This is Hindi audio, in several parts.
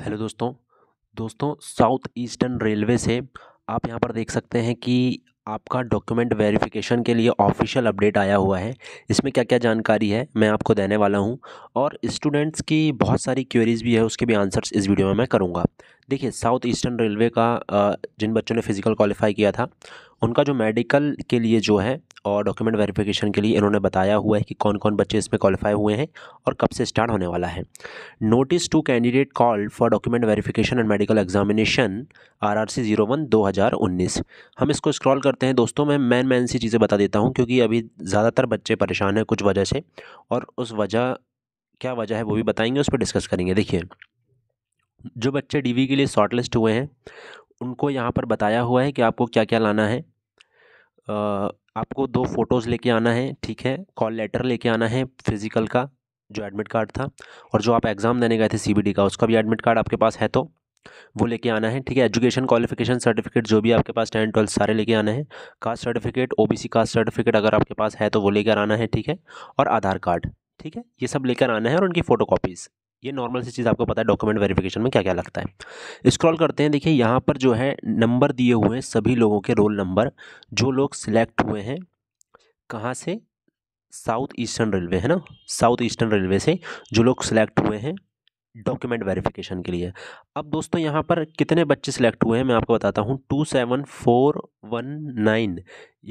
हेलो दोस्तों दोस्तों साउथ ईस्टर्न रेलवे से आप यहाँ पर देख सकते हैं कि आपका डॉक्यूमेंट वेरिफिकेशन के लिए ऑफिशियल अपडेट आया हुआ है इसमें क्या क्या जानकारी है मैं आपको देने वाला हूँ और स्टूडेंट्स की बहुत सारी क्वेरीज़ भी है उसके भी आंसर्स इस वीडियो में मैं करूँगा देखिए साउथ ईस्टर्न रेलवे का जिन बच्चों ने फ़िज़िकल क्वालिफाई किया था उनका जो मेडिकल के लिए जो है और डॉक्यूमेंट वेरिफिकेशन के लिए इन्होंने बताया हुआ है कि कौन कौन बच्चे इसमें क्वालिफाई हुए हैं और कब से स्टार्ट होने वाला है notice to candidate call for document verification and medical examination R R C zero one दो हज़ार उन्नीस हम इसको स्क्रॉल करते हैं दोस्तों मैं मैन मैन सी चीज़ें बता देता हूँ क्योंकि अभी ज़्यादातर बच्चे परेशान हैं कुछ वजह से और उस वजह क्या वजह है वो भी बताएंगे उस पर डिस्कस करेंगे देखिए जो बच्चे डीवी के लिए शॉर्टलिस्ट हुए हैं उनको यहाँ पर बताया हुआ है कि आपको क्या क्या लाना है आपको दो फ़ोटोज़ लेके आना है ठीक है कॉल लेटर लेके आना है फिज़िकल का जो एडमिट कार्ड था और जो आप एग्ज़ाम देने गए थे सीबीडी का उसका भी एडमिट कार्ड आपके पास है तो वो लेके आना है ठीक है एजुकेशन क्वालिफिकेशन सर्टिफिकेट जो भी आपके पास टेन ट्वेल्थ सारे लेके आना है caste certificate OBC caste certificate अगर आपके पास है तो वो लेकर आना है ठीक है और आधार कार्ड ठीक है ये सब लेकर आना है और उनकी फ़ोटो ये नॉर्मल सी चीज़ आपको पता है डॉक्यूमेंट वेरिफिकेशन में क्या क्या लगता है स्क्रॉल करते हैं देखिए यहाँ पर जो है नंबर दिए हुए हैं सभी लोगों के रोल नंबर जो लोग सिलेक्ट हुए हैं कहाँ से साउथ ईस्टर्न रेलवे है ना साउथ ईस्टर्न रेलवे से जो लोग सिलेक्ट हुए हैं डॉक्यूमेंट वेरिफिकेशन के लिए अब दोस्तों यहाँ पर कितने बच्चे सिलेक्ट हुए हैं मैं आपको बताता हूँ two seven four one nine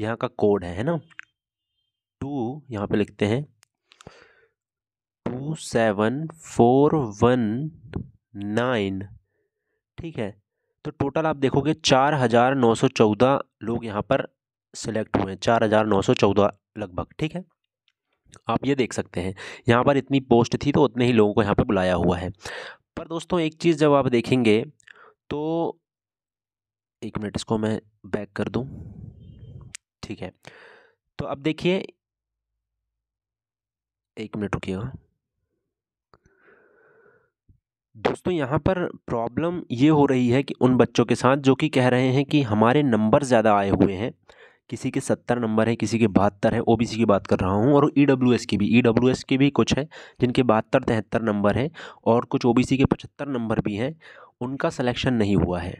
यहाँ का कोड है, है ना टू यहाँ पे लिखते हैं सेवन फोर वन नाइन ठीक है तो टोटल आप देखोगे चार हज़ार नौ सौ चौदह लोग यहाँ पर सिलेक्ट हुए हैं चार हज़ार नौ सौ चौदह लगभग ठीक है आप ये देख सकते हैं यहाँ पर इतनी पोस्ट थी तो उतने ही लोगों को यहाँ पर बुलाया हुआ है पर दोस्तों एक चीज़ जब आप देखेंगे तो एक मिनट इसको मैं बैक कर दूँ ठीक है तो अब देखिए एक मिनट रुकिएगा दोस्तों यहाँ पर प्रॉब्लम ये हो रही है कि उन बच्चों के साथ जो कि कह रहे हैं कि हमारे नंबर ज़्यादा आए हुए हैं किसी के सत्तर नंबर है किसी के बहत्तर है ओबीसी की बात कर रहा हूँ और ई डब्ल्यू एस की भी ई डब्ल्यू एस के भी कुछ है जिनके बहत्तर तिहत्तर नंबर हैं और कुछ ओबीसी के पचहत्तर नंबर भी हैं उनका सलेक्शन नहीं हुआ है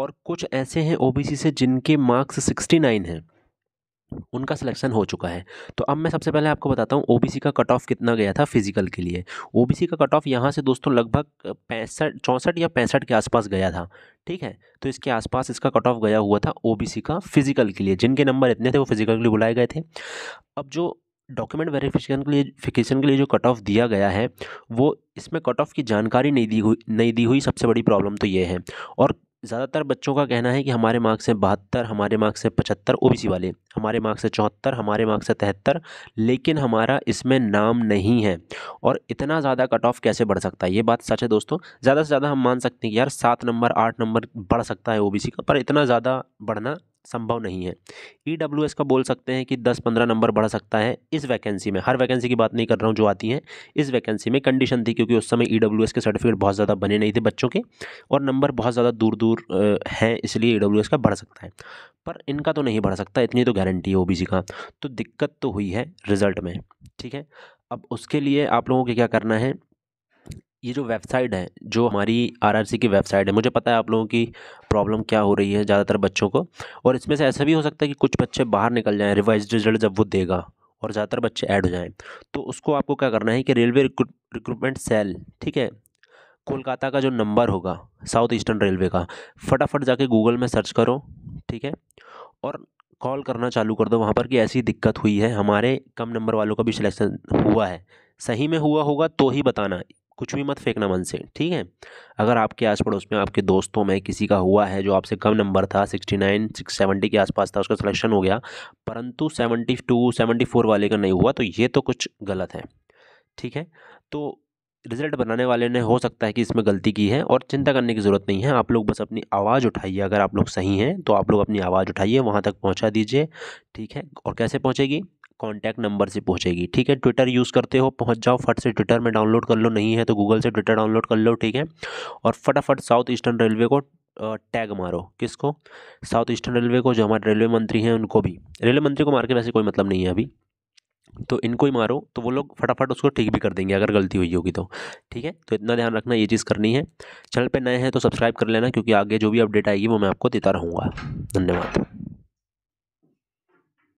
और कुछ ऐसे हैं ओबीसी से जिनके मार्क्स सिक्सटी नाइन हैं उनका सिलेक्शन हो चुका है तो अब मैं सबसे पहले आपको बताता हूँ ओबीसी का कट ऑफ कितना गया था फिजिकल के लिए ओबीसी का कट ऑफ यहाँ से दोस्तों लगभग पैंसठ चौंसठ या पैंसठ के आसपास गया था ठीक है तो इसके आसपास इसका कट ऑफ गया हुआ था ओबीसी का फिजिकल के लिए जिनके नंबर इतने थे वो फिजिकल के लिए बुलाए गए थे अब जो डॉक्यूमेंट वेरिफिकेशन के लिए फिकेशन के लिए जो कट ऑफ दिया गया है वो इसमें कट ऑफ की जानकारी नहीं दी हुई नहीं दी हुई सबसे बड़ी प्रॉब्लम तो ये है और ज़्यादातर बच्चों का कहना है कि हमारे मार्क्स से बहत्तर हमारे मार्क्स से पचहत्तर ओ बी सी वाले हमारे मार्क्स से चौहत्तर हमारे मार्क्स से तिहत्तर लेकिन हमारा इसमें नाम नहीं है और इतना ज़्यादा कट ऑफ कैसे बढ़ सकता है ये बात सच है दोस्तों ज़्यादा से ज़्यादा हम मान सकते हैं कि यार सात नंबर आठ नंबर बढ़ सकता है ओ बी सी का पर इतना ज़्यादा बढ़ना संभव नहीं है ई डब्ल्यू एस का बोल सकते हैं कि दस पंद्रह नंबर बढ़ सकता है इस वैकेंसी में हर वैकेंसी की बात नहीं कर रहा हूँ जो आती है इस वैकेंसी में कंडीशन थी क्योंकि उस समय ई डब्ल्यू एस के सर्टिफिकेट बहुत ज़्यादा बने नहीं थे बच्चों के और नंबर बहुत ज़्यादा दूर दूर हैं इसलिए ई e एस का बढ़ सकता है पर इनका तो नहीं बढ़ सकता इतनी तो गारंटी है ओ बी सी का तो दिक्कत तो हुई है रिज़ल्ट में ठीक है अब उसके लिए आप लोगों को क्या करना है ये जो वेबसाइट है जो हमारी आरआरसी की वेबसाइट है मुझे पता है आप लोगों की प्रॉब्लम क्या हो रही है ज़्यादातर बच्चों को और इसमें से ऐसा भी हो सकता है कि कुछ बच्चे बाहर निकल जाएँ रिवाइज रिजल्ट जब वो देगा और ज़्यादातर बच्चे ऐड हो जाएँ तो उसको आपको क्या करना है कि रेलवे रिक्रूटमेंट सेल ठीक है कोलकाता का जो नंबर होगा साउथ ईस्टर्न रेलवे का फटाफट जाके गूगल में सर्च करो ठीक है और कॉल करना चालू कर दो वहाँ पर कि ऐसी दिक्कत हुई है हमारे कम नंबर वालों का भी सिलेक्शन हुआ है सही में हुआ होगा तो ही बताना कुछ भी मत फेंकना मन से ठीक है अगर आपके आस पड़ोस में आपके दोस्तों में किसी का हुआ है जो आपसे कम नंबर था सिक्सटी नाइन सिक्स सेवेंटी के आसपास था उसका सिलेक्शन हो गया परंतु सेवेंटी टू सेवेंटी फोर वाले का नहीं हुआ तो ये तो कुछ गलत है ठीक है तो रिजल्ट बनाने वाले ने हो सकता है कि इसमें गलती की है और चिंता करने की ज़रूरत नहीं है आप लोग बस अपनी आवाज़ उठाइए अगर आप लोग सही हैं तो आप लोग अपनी आवाज़ उठाइए वहाँ तक पहुँचा दीजिए ठीक है और कैसे पहुँचेगी कॉन्टैक्ट नंबर से पहुंचेगी ठीक है ट्विटर यूज़ करते हो पहुंच जाओ फट से ट्विटर में डाउनलोड कर लो नहीं है तो गूगल से ट्विटर डाउनलोड कर लो ठीक है और फटाफट साउथ ईस्टर्न रेलवे को टैग मारो किसको साउथ ईस्टर्न रेलवे को जो हमारे रेलवे मंत्री हैं उनको भी रेलवे मंत्री को मार के वैसे कोई मतलब नहीं है अभी तो इनको ही मारो तो वो लोग फटाफट उसको ठीक भी कर देंगे अगर गलती हुई होगी तो ठीक है तो इतना ध्यान रखना ये चीज़ करनी है चैनल पे नए हैं तो सब्सक्राइब कर लेना क्योंकि आगे जो भी अपडेट आएगी वो मैं आपको देता रहूँगा धन्यवाद